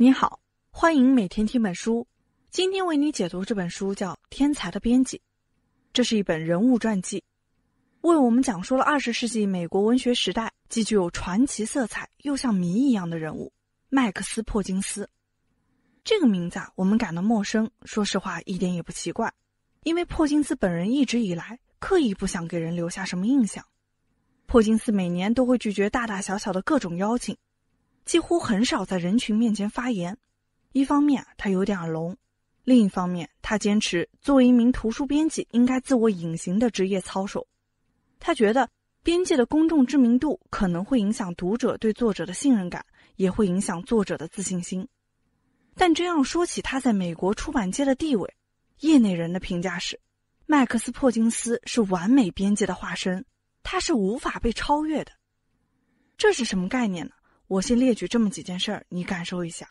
你好，欢迎每天听本书。今天为你解读这本书叫《天才的编辑》，这是一本人物传记，为我们讲述了二十世纪美国文学时代既具有传奇色彩又像谜一样的人物麦克斯·珀金斯。这个名字啊，我们感到陌生，说实话一点也不奇怪，因为珀金斯本人一直以来刻意不想给人留下什么印象。珀金斯每年都会拒绝大大小小的各种邀请。几乎很少在人群面前发言，一方面他有点聋，另一方面他坚持作为一名图书编辑应该自我隐形的职业操守。他觉得编界的公众知名度可能会影响读者对作者的信任感，也会影响作者的自信心。但真要说起他在美国出版界的地位，业内人的评价是：麦克斯·珀金斯是完美编界的化身，他是无法被超越的。这是什么概念呢？我先列举这么几件事儿，你感受一下。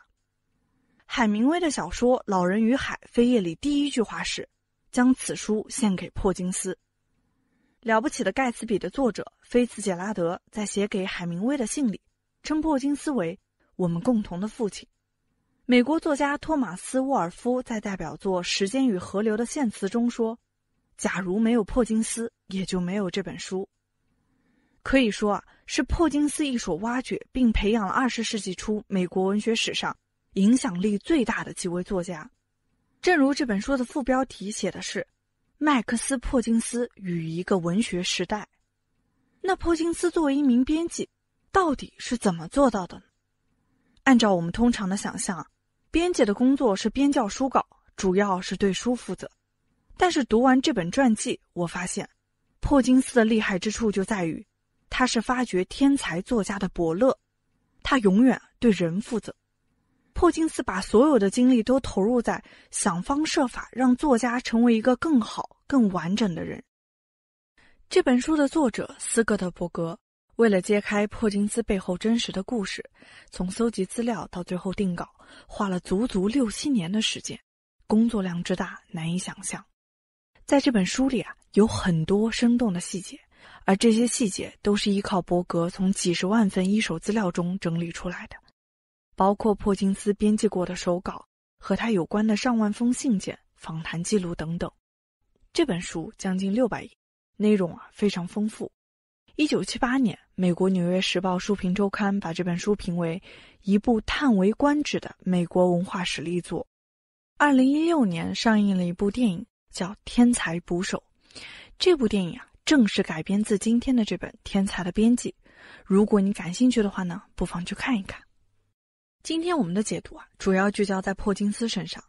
海明威的小说《老人与海》扉页里第一句话是：“将此书献给破金斯。”《了不起的盖茨比》的作者菲茨杰拉德在写给海明威的信里称破金斯为“我们共同的父亲”。美国作家托马斯·沃尔夫在代表作《时间与河流》的献词中说：“假如没有破金斯，也就没有这本书。”可以说啊。是破金斯一手挖掘并培养了二十世纪初美国文学史上影响力最大的几位作家，正如这本书的副标题写的是“麦克斯·破金斯与一个文学时代”。那破金斯作为一名编辑，到底是怎么做到的呢？按照我们通常的想象，编辑的工作是编校书稿，主要是对书负责。但是读完这本传记，我发现，破金斯的厉害之处就在于。他是发掘天才作家的伯乐，他永远对人负责。破金斯把所有的精力都投入在想方设法让作家成为一个更好、更完整的人。这本书的作者斯科特·伯格为了揭开破金斯背后真实的故事，从搜集资料到最后定稿，花了足足六七年的时间，工作量之大难以想象。在这本书里啊，有很多生动的细节。而这些细节都是依靠伯格从几十万份一手资料中整理出来的，包括破金斯编辑过的手稿和他有关的上万封信件、访谈记录等等。这本书将近六百页，内容啊非常丰富。一九七八年，美国《纽约时报》书评周刊把这本书评为一部叹为观止的美国文化史力作。二零一六年上映了一部电影，叫《天才捕手》。这部电影啊。正式改编自今天的这本《天才的编辑》。如果你感兴趣的话呢，不妨去看一看。今天我们的解读啊，主要聚焦在破金斯身上。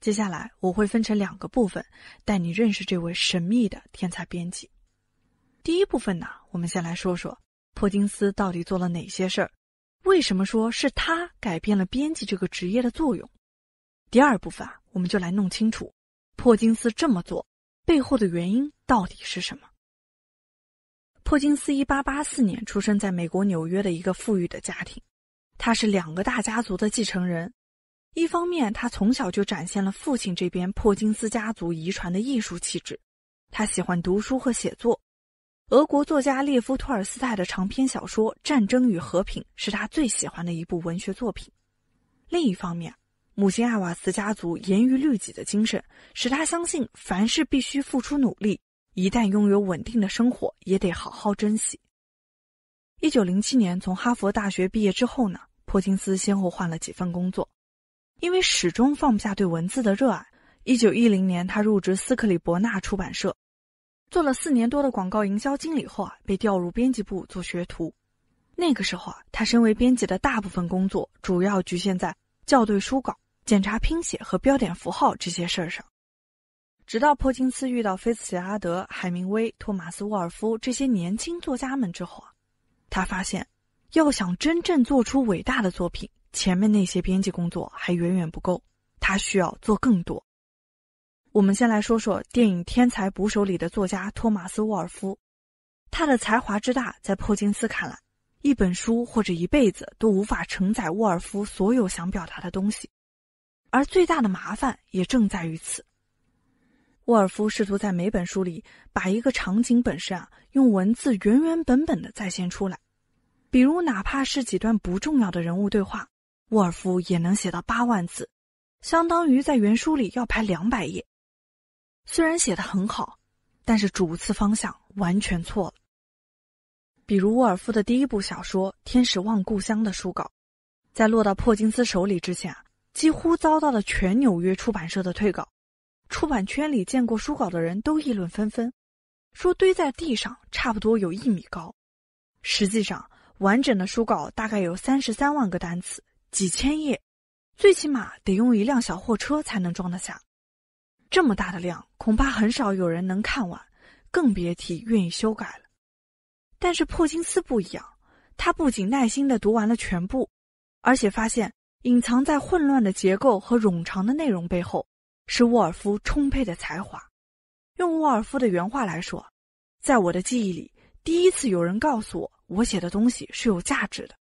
接下来我会分成两个部分，带你认识这位神秘的天才编辑。第一部分呢，我们先来说说破金斯到底做了哪些事儿，为什么说是他改变了编辑这个职业的作用。第二部分啊，我们就来弄清楚破金斯这么做背后的原因到底是什么。珀金斯1884年出生在美国纽约的一个富裕的家庭，他是两个大家族的继承人。一方面，他从小就展现了父亲这边珀金斯家族遗传的艺术气质，他喜欢读书和写作。俄国作家列夫·托尔斯泰的长篇小说《战争与和平》是他最喜欢的一部文学作品。另一方面，母亲艾瓦斯家族严于律己的精神使他相信凡事必须付出努力。一旦拥有稳定的生活，也得好好珍惜。一九零七年从哈佛大学毕业之后呢，珀金斯先后换了几份工作，因为始终放不下对文字的热爱。一九一零年，他入职斯克里伯纳出版社，做了四年多的广告营销经理后啊，被调入编辑部做学徒。那个时候啊，他身为编辑的大部分工作，主要局限在校对书稿、检查拼写和标点符号这些事儿上。直到珀金斯遇到菲茨杰拉德、海明威、托马斯·沃尔夫这些年轻作家们之后，啊，他发现，要想真正做出伟大的作品，前面那些编辑工作还远远不够，他需要做更多。我们先来说说电影《天才捕手》里的作家托马斯·沃尔夫，他的才华之大，在破金斯看来，一本书或者一辈子都无法承载沃尔夫所有想表达的东西，而最大的麻烦也正在于此。沃尔夫试图在每本书里把一个场景本身啊，用文字原原本本的再现出来，比如哪怕是几段不重要的人物对话，沃尔夫也能写到八万字，相当于在原书里要排两百页。虽然写的很好，但是主次方向完全错了。比如沃尔夫的第一部小说《天使望故乡》的书稿，在落到破金斯手里之前啊，几乎遭到了全纽约出版社的退稿。出版圈里见过书稿的人都议论纷纷，说堆在地上差不多有一米高。实际上，完整的书稿大概有三十三万个单词，几千页，最起码得用一辆小货车才能装得下。这么大的量，恐怕很少有人能看完，更别提愿意修改了。但是普金斯不一样，他不仅耐心的读完了全部，而且发现隐藏在混乱的结构和冗长的内容背后。是沃尔夫充沛的才华，用沃尔夫的原话来说，在我的记忆里，第一次有人告诉我，我写的东西是有价值的。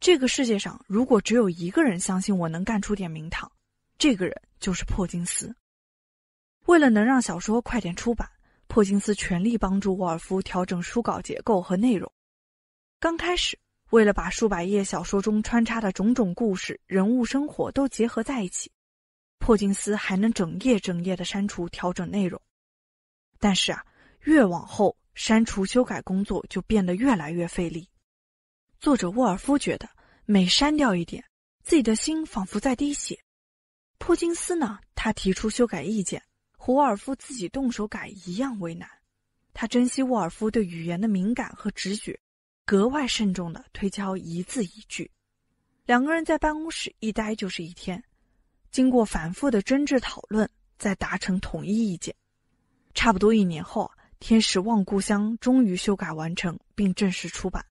这个世界上，如果只有一个人相信我能干出点名堂，这个人就是破金斯。为了能让小说快点出版，破金斯全力帮助沃尔夫调整书稿结构和内容。刚开始，为了把数百页小说中穿插的种种故事、人物生活都结合在一起。珀金斯还能整夜整夜的删除、调整内容，但是啊，越往后，删除修改工作就变得越来越费力。作者沃尔夫觉得，每删掉一点，自己的心仿佛在滴血。珀金斯呢，他提出修改意见，胡沃尔夫自己动手改一样为难。他珍惜沃尔夫对语言的敏感和直觉，格外慎重的推敲一字一句。两个人在办公室一待就是一天。经过反复的争执讨论，再达成统一意见，差不多一年后，《天使望故乡》终于修改完成并正式出版。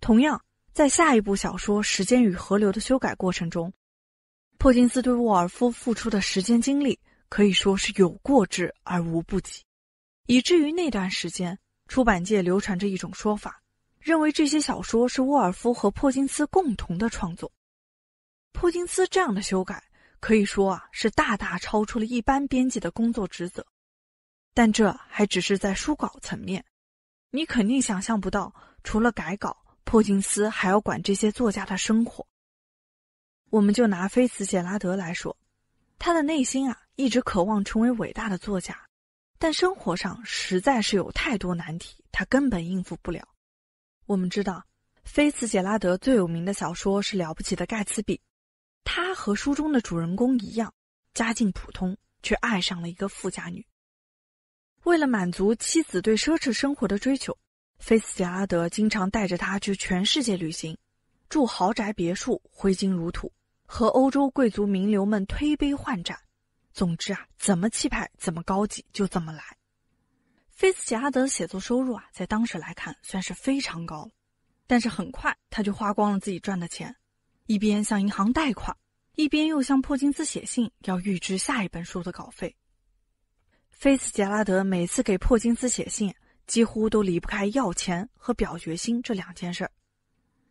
同样，在下一部小说《时间与河流》的修改过程中，珀金斯对沃尔夫付出的时间精力，可以说是有过之而无不及，以至于那段时间，出版界流传着一种说法，认为这些小说是沃尔夫和珀金斯共同的创作。普金斯这样的修改，可以说啊是大大超出了一般编辑的工作职责，但这还只是在书稿层面。你肯定想象不到，除了改稿，普金斯还要管这些作家的生活。我们就拿菲茨杰拉德来说，他的内心啊一直渴望成为伟大的作家，但生活上实在是有太多难题，他根本应付不了。我们知道，菲茨杰拉德最有名的小说是《了不起的盖茨比》。他和书中的主人公一样，家境普通，却爱上了一个富家女。为了满足妻子对奢侈生活的追求，菲斯杰拉德经常带着他去全世界旅行，住豪宅别墅，挥金如土，和欧洲贵族名流们推杯换盏。总之啊，怎么气派、怎么高级就怎么来。菲斯杰拉德的写作收入啊，在当时来看算是非常高，但是很快他就花光了自己赚的钱。一边向银行贷款，一边又向珀金斯写信要预支下一本书的稿费。菲茨杰拉德每次给珀金斯写信，几乎都离不开要钱和表决心这两件事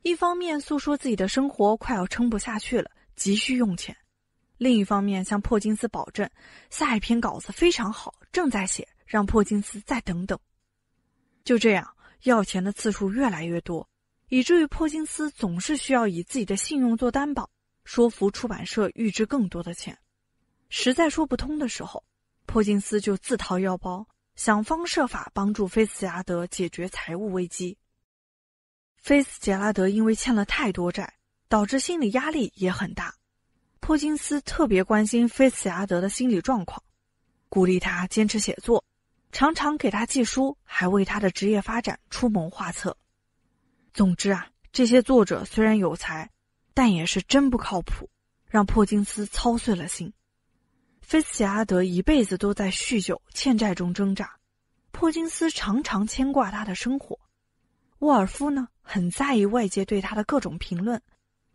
一方面诉说自己的生活快要撑不下去了，急需用钱；另一方面向珀金斯保证下一篇稿子非常好，正在写，让珀金斯再等等。就这样，要钱的次数越来越多。以至于珀金斯总是需要以自己的信用做担保，说服出版社预支更多的钱。实在说不通的时候，珀金斯就自掏腰包，想方设法帮助菲斯杰拉德解决财务危机。菲斯杰拉德因为欠了太多债，导致心理压力也很大。珀金斯特别关心菲斯杰拉德的心理状况，鼓励他坚持写作，常常给他寄书，还为他的职业发展出谋划策。总之啊，这些作者虽然有才，但也是真不靠谱，让珀金斯操碎了心。菲茨杰拉德一辈子都在酗酒、欠债中挣扎，珀金斯常常牵挂他的生活。沃尔夫呢，很在意外界对他的各种评论，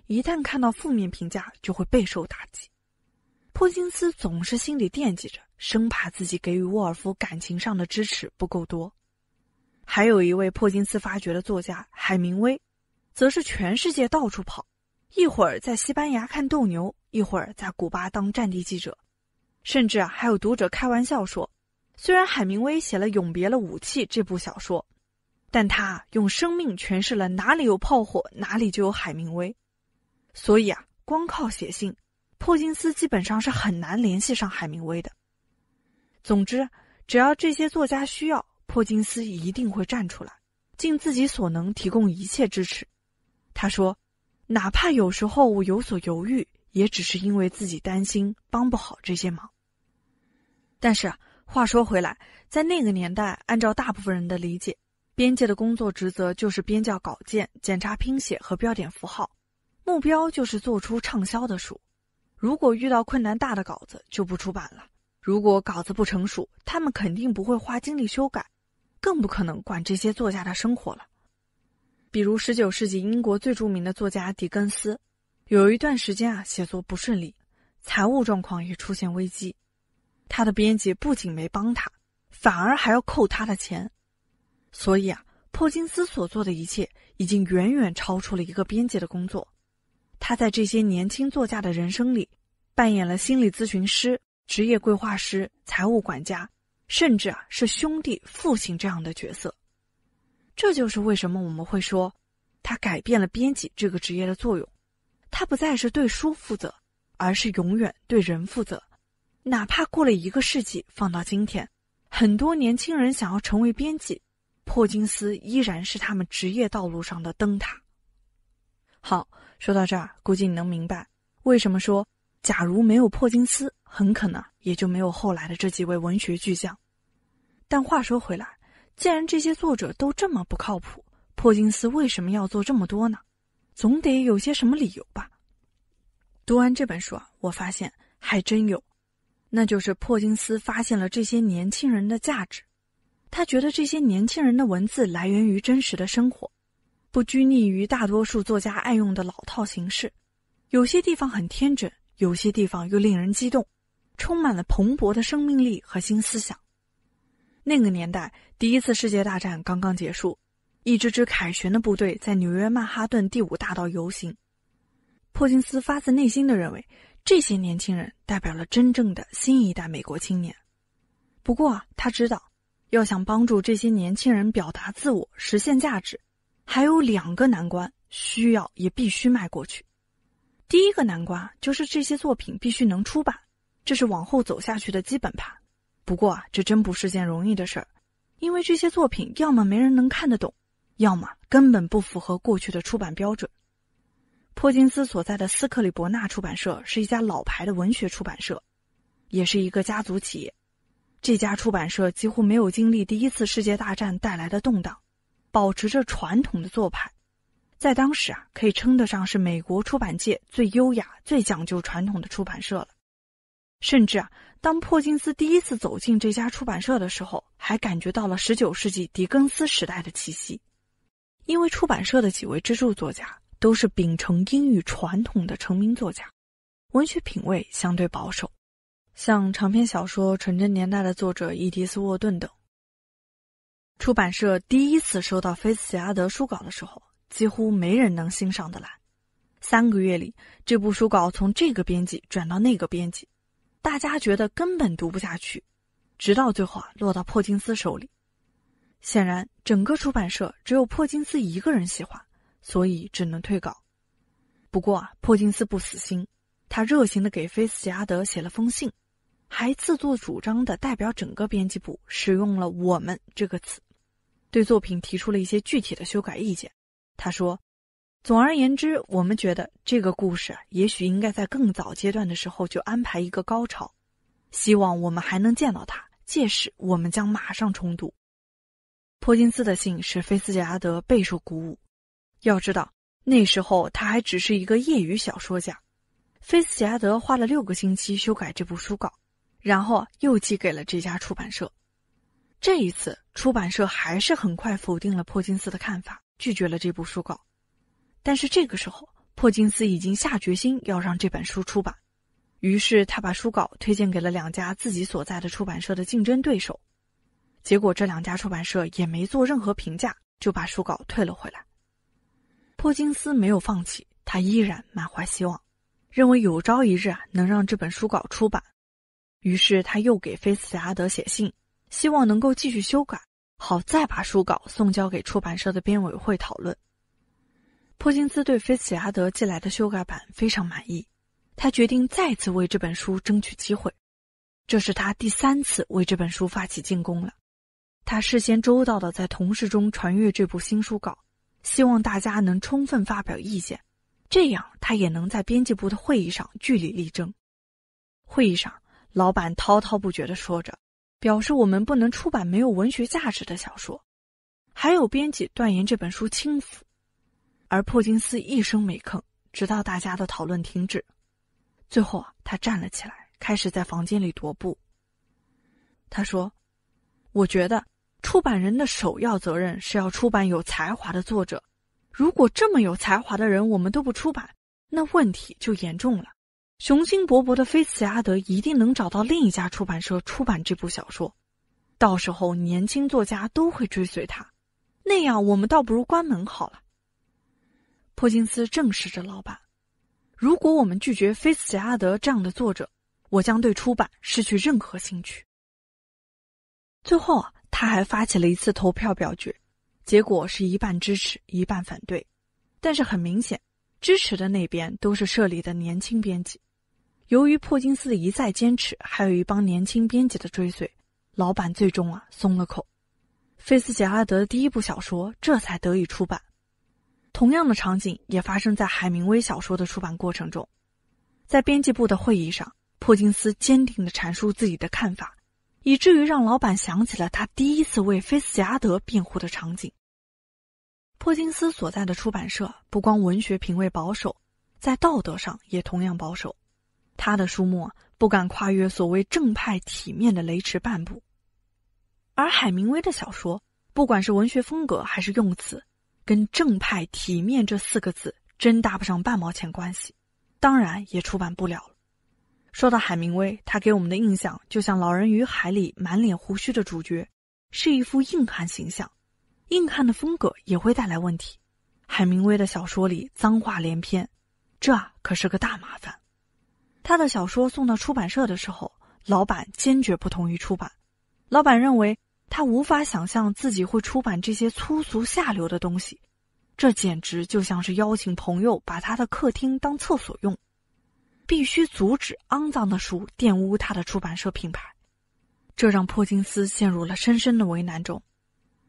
一旦看到负面评价，就会备受打击。破金斯总是心里惦记着，生怕自己给予沃尔夫感情上的支持不够多。还有一位破金斯发掘的作家海明威，则是全世界到处跑，一会儿在西班牙看斗牛，一会儿在古巴当战地记者，甚至啊，还有读者开玩笑说，虽然海明威写了《永别了，武器》这部小说，但他用生命诠释了哪里有炮火，哪里就有海明威。所以啊，光靠写信，破金斯基本上是很难联系上海明威的。总之，只要这些作家需要。霍金斯一定会站出来，尽自己所能提供一切支持。他说：“哪怕有时候我有所犹豫，也只是因为自己担心帮不好这些忙。”但是话说回来，在那个年代，按照大部分人的理解，边界的工作职责就是编校稿件、检查拼写和标点符号，目标就是做出畅销的书。如果遇到困难大的稿子，就不出版了；如果稿子不成熟，他们肯定不会花精力修改。更不可能管这些作家的生活了。比如十九世纪英国最著名的作家狄更斯，有一段时间啊写作不顺利，财务状况也出现危机，他的编辑不仅没帮他，反而还要扣他的钱。所以啊，珀金斯所做的一切已经远远超出了一个编辑的工作。他在这些年轻作家的人生里，扮演了心理咨询师、职业规划师、财务管家。甚至啊，是兄弟、父亲这样的角色，这就是为什么我们会说，他改变了编辑这个职业的作用。他不再是对书负责，而是永远对人负责。哪怕过了一个世纪，放到今天，很多年轻人想要成为编辑，破金斯依然是他们职业道路上的灯塔。好，说到这儿，估计你能明白为什么说，假如没有破金斯，很可能。也就没有后来的这几位文学巨匠。但话说回来，既然这些作者都这么不靠谱，破金斯为什么要做这么多呢？总得有些什么理由吧？读完这本书啊，我发现还真有，那就是破金斯发现了这些年轻人的价值。他觉得这些年轻人的文字来源于真实的生活，不拘泥于大多数作家爱用的老套形式。有些地方很天真，有些地方又令人激动。充满了蓬勃的生命力和新思想。那个年代，第一次世界大战刚刚结束，一支支凯旋的部队在纽约曼哈顿第五大道游行。珀金斯发自内心的认为，这些年轻人代表了真正的新一代美国青年。不过啊，他知道，要想帮助这些年轻人表达自我、实现价值，还有两个难关需要也必须迈过去。第一个难关就是这些作品必须能出版。这是往后走下去的基本盘，不过啊，这真不是件容易的事儿，因为这些作品要么没人能看得懂，要么根本不符合过去的出版标准。珀金斯所在的斯克里伯纳出版社是一家老牌的文学出版社，也是一个家族企业。这家出版社几乎没有经历第一次世界大战带来的动荡，保持着传统的做派，在当时啊，可以称得上是美国出版界最优雅、最讲究传统的出版社了。甚至啊，当破金斯第一次走进这家出版社的时候，还感觉到了19世纪狄更斯时代的气息，因为出版社的几位支柱作家都是秉承英语传统的成名作家，文学品味相对保守，像长篇小说《纯真年代》的作者伊迪斯·沃顿等。出版社第一次收到菲茨杰拉德书稿的时候，几乎没人能欣赏得来。三个月里，这部书稿从这个编辑转到那个编辑。大家觉得根本读不下去，直到最后啊落到破金斯手里。显然，整个出版社只有破金斯一个人喜欢，所以只能退稿。不过啊，破金斯不死心，他热情的给菲斯杰阿德写了封信，还自作主张的代表整个编辑部使用了“我们”这个词，对作品提出了一些具体的修改意见。他说。总而言之，我们觉得这个故事也许应该在更早阶段的时候就安排一个高潮。希望我们还能见到他，届时我们将马上重读。珀金斯的信使菲斯杰拉德备受鼓舞。要知道，那时候他还只是一个业余小说家。菲斯杰拉德花了六个星期修改这部书稿，然后又寄给了这家出版社。这一次，出版社还是很快否定了珀金斯的看法，拒绝了这部书稿。但是这个时候，珀金斯已经下决心要让这本书出版，于是他把书稿推荐给了两家自己所在的出版社的竞争对手，结果这两家出版社也没做任何评价，就把书稿退了回来。珀金斯没有放弃，他依然满怀希望，认为有朝一日啊能让这本书稿出版，于是他又给菲斯杰阿德写信，希望能够继续修改，好再把书稿送交给出版社的编委会讨论。珀金斯对菲茨亚德寄来的修改版非常满意，他决定再次为这本书争取机会。这是他第三次为这本书发起进攻了。他事先周到的在同事中传阅这部新书稿，希望大家能充分发表意见，这样他也能在编辑部的会议上据理力争。会议上，老板滔滔不绝地说着，表示我们不能出版没有文学价值的小说。还有编辑断言这本书轻浮。而破金斯一声没吭，直到大家的讨论停止。最后啊，他站了起来，开始在房间里踱步。他说：“我觉得出版人的首要责任是要出版有才华的作者。如果这么有才华的人我们都不出版，那问题就严重了。雄心勃勃的菲茨阿德一定能找到另一家出版社出版这部小说，到时候年轻作家都会追随他，那样我们倒不如关门好了。”霍金斯正视着老板：“如果我们拒绝菲茨杰拉德这样的作者，我将对出版失去任何兴趣。”最后啊，他还发起了一次投票表决，结果是一半支持，一半反对。但是很明显，支持的那边都是社里的年轻编辑。由于破金斯一再坚持，还有一帮年轻编辑的追随，老板最终啊松了口，菲茨杰拉德的第一部小说这才得以出版。同样的场景也发生在海明威小说的出版过程中，在编辑部的会议上，珀金斯坚定的阐述自己的看法，以至于让老板想起了他第一次为菲斯杰德辩护的场景。珀金斯所在的出版社不光文学品味保守，在道德上也同样保守，他的书目不敢跨越所谓正派体面的雷池半步，而海明威的小说，不管是文学风格还是用词。跟正派体面这四个字真搭不上半毛钱关系，当然也出版不了了。说到海明威，他给我们的印象就像《老人与海》里满脸胡须的主角，是一副硬汉形象。硬汉的风格也会带来问题。海明威的小说里脏话连篇，这可是个大麻烦。他的小说送到出版社的时候，老板坚决不同意出版。老板认为。他无法想象自己会出版这些粗俗下流的东西，这简直就像是邀请朋友把他的客厅当厕所用。必须阻止肮脏的书玷污他的出版社品牌，这让珀金斯陷入了深深的为难中。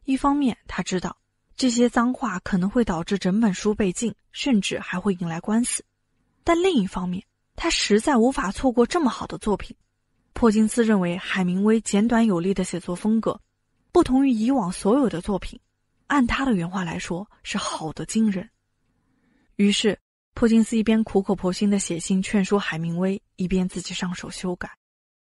一方面，他知道这些脏话可能会导致整本书被禁，甚至还会引来官司；但另一方面，他实在无法错过这么好的作品。珀金斯认为，海明威简短有力的写作风格。不同于以往所有的作品，按他的原话来说是好的惊人。于是，普金斯一边苦口婆心的写信劝说海明威，一边自己上手修改。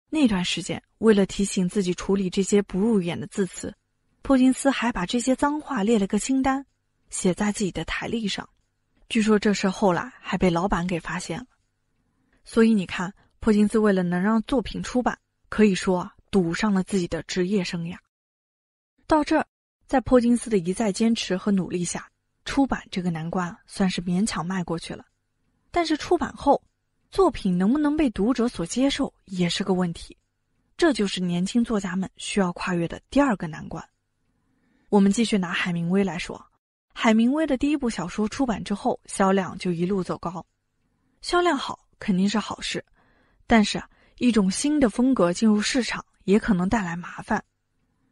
那段时间，为了提醒自己处理这些不入眼的字词，普金斯还把这些脏话列了个清单，写在自己的台历上。据说这事后来还被老板给发现了。所以你看，普金斯为了能让作品出版，可以说啊，赌上了自己的职业生涯。到这儿，在波金斯的一再坚持和努力下，出版这个难关算是勉强迈过去了。但是出版后，作品能不能被读者所接受也是个问题。这就是年轻作家们需要跨越的第二个难关。我们继续拿海明威来说，海明威的第一部小说出版之后，销量就一路走高。销量好肯定是好事，但是啊，一种新的风格进入市场也可能带来麻烦。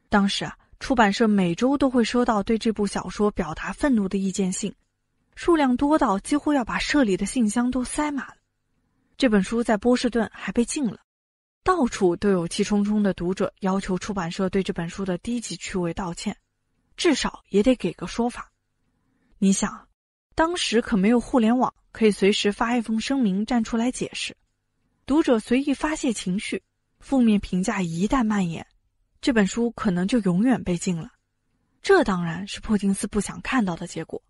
当时啊。出版社每周都会收到对这部小说表达愤怒的意见信，数量多到几乎要把社里的信箱都塞满。了。这本书在波士顿还被禁了，到处都有气冲冲的读者要求出版社对这本书的低级趣味道歉，至少也得给个说法。你想，当时可没有互联网，可以随时发一封声明站出来解释。读者随意发泄情绪，负面评价一旦蔓延。这本书可能就永远被禁了，这当然是破金斯不想看到的结果。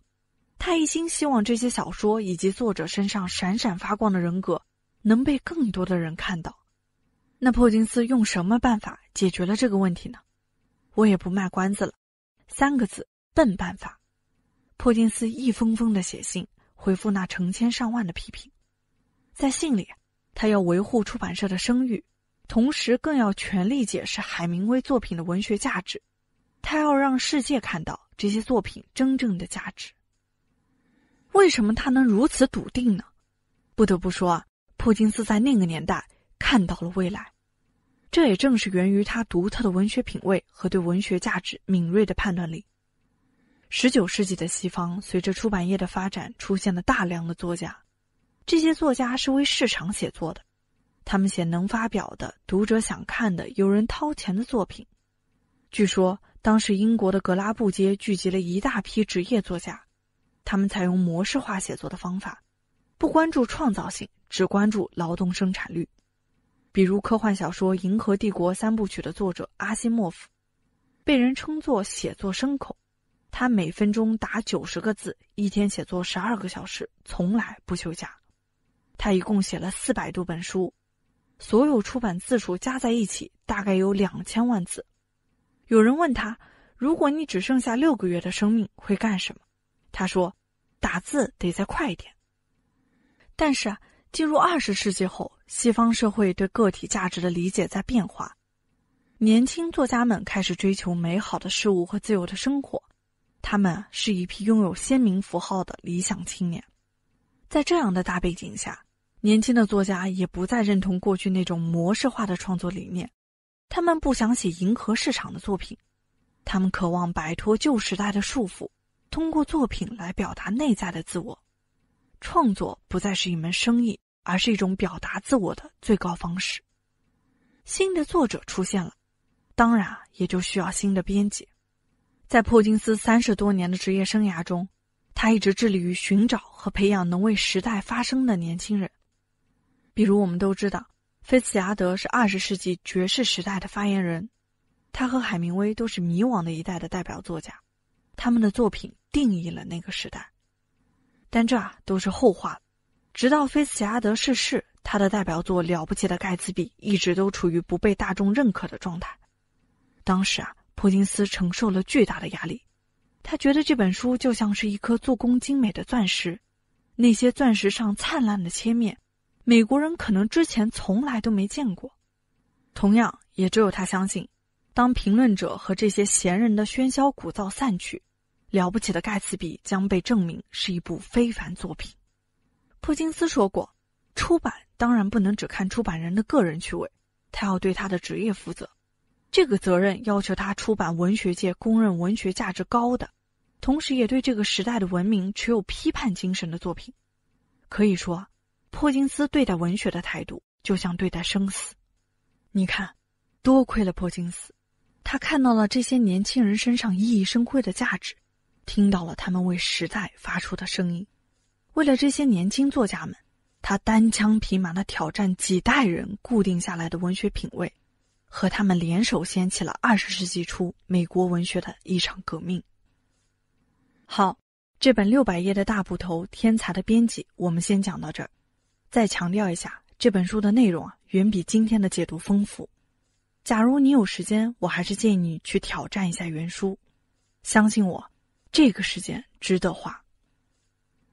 他一心希望这些小说以及作者身上闪闪发光的人格能被更多的人看到。那破金斯用什么办法解决了这个问题呢？我也不卖关子了，三个字：笨办法。破金斯一封封的写信回复那成千上万的批评，在信里，他要维护出版社的声誉。同时，更要全力解释海明威作品的文学价值，他要让世界看到这些作品真正的价值。为什么他能如此笃定呢？不得不说啊，普金斯在那个年代看到了未来，这也正是源于他独特的文学品味和对文学价值敏锐的判断力。十九世纪的西方，随着出版业的发展，出现了大量的作家，这些作家是为市场写作的。他们写能发表的、读者想看的、有人掏钱的作品。据说当时英国的格拉布街聚集了一大批职业作家，他们采用模式化写作的方法，不关注创造性，只关注劳动生产率。比如科幻小说《银河帝国》三部曲的作者阿西莫夫，被人称作“写作牲口”，他每分钟打九十个字，一天写作十二个小时，从来不休假。他一共写了四百多本书。所有出版字数加在一起，大概有两千万字。有人问他，如果你只剩下六个月的生命，会干什么？他说，打字得再快一点。但是啊，进入二十世纪后，西方社会对个体价值的理解在变化，年轻作家们开始追求美好的事物和自由的生活。他们是一批拥有鲜明符号的理想青年，在这样的大背景下。年轻的作家也不再认同过去那种模式化的创作理念，他们不想写迎合市场的作品，他们渴望摆脱旧时代的束缚，通过作品来表达内在的自我。创作不再是一门生意，而是一种表达自我的最高方式。新的作者出现了，当然也就需要新的编辑。在珀金斯三十多年的职业生涯中，他一直致力于寻找和培养能为时代发声的年轻人。比如，我们都知道，菲茨杰德是二十世纪爵士时代的发言人，他和海明威都是迷惘的一代的代表作家，他们的作品定义了那个时代。但这都是后话。直到菲茨杰德逝世，他的代表作《了不起的盖茨比》一直都处于不被大众认可的状态。当时啊，普金斯承受了巨大的压力，他觉得这本书就像是一颗做工精美的钻石，那些钻石上灿烂的切面。美国人可能之前从来都没见过，同样也只有他相信。当评论者和这些闲人的喧嚣鼓噪散去，了不起的盖茨比将被证明是一部非凡作品。普金斯说过，出版当然不能只看出版人的个人趣味，他要对他的职业负责。这个责任要求他出版文学界公认文学价值高的，同时也对这个时代的文明持有批判精神的作品。可以说。霍金斯对待文学的态度，就像对待生死。你看，多亏了波金斯，他看到了这些年轻人身上熠熠生辉的价值，听到了他们为时代发出的声音。为了这些年轻作家们，他单枪匹马的挑战几代人固定下来的文学品味，和他们联手掀起了二十世纪初美国文学的一场革命。好，这本六百页的大部头天才的编辑，我们先讲到这儿。再强调一下，这本书的内容啊，远比今天的解读丰富。假如你有时间，我还是建议你去挑战一下原书，相信我，这个时间值得花。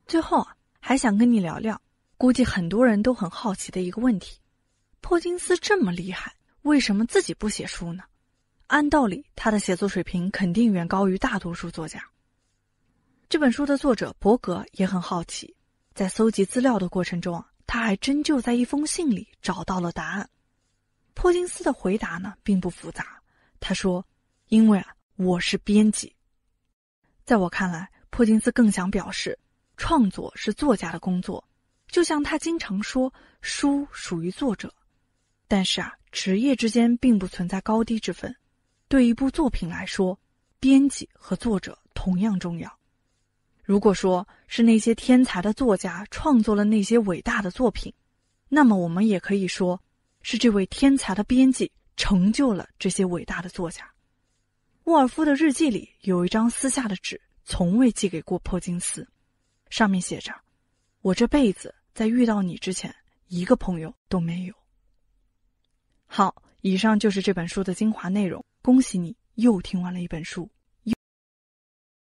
最后啊，还想跟你聊聊，估计很多人都很好奇的一个问题：，破金斯这么厉害，为什么自己不写书呢？按道理，他的写作水平肯定远高于大多数作家。这本书的作者伯格也很好奇，在搜集资料的过程中啊。他还真就在一封信里找到了答案。珀金斯的回答呢，并不复杂。他说：“因为啊，我是编辑。在我看来，珀金斯更想表示，创作是作家的工作，就像他经常说，书属于作者。但是啊，职业之间并不存在高低之分。对一部作品来说，编辑和作者同样重要。”如果说是那些天才的作家创作了那些伟大的作品，那么我们也可以说，是这位天才的编辑成就了这些伟大的作家。沃尔夫的日记里有一张撕下的纸，从未寄给过破金斯，上面写着：“我这辈子在遇到你之前，一个朋友都没有。”好，以上就是这本书的精华内容。恭喜你又听完了一本书。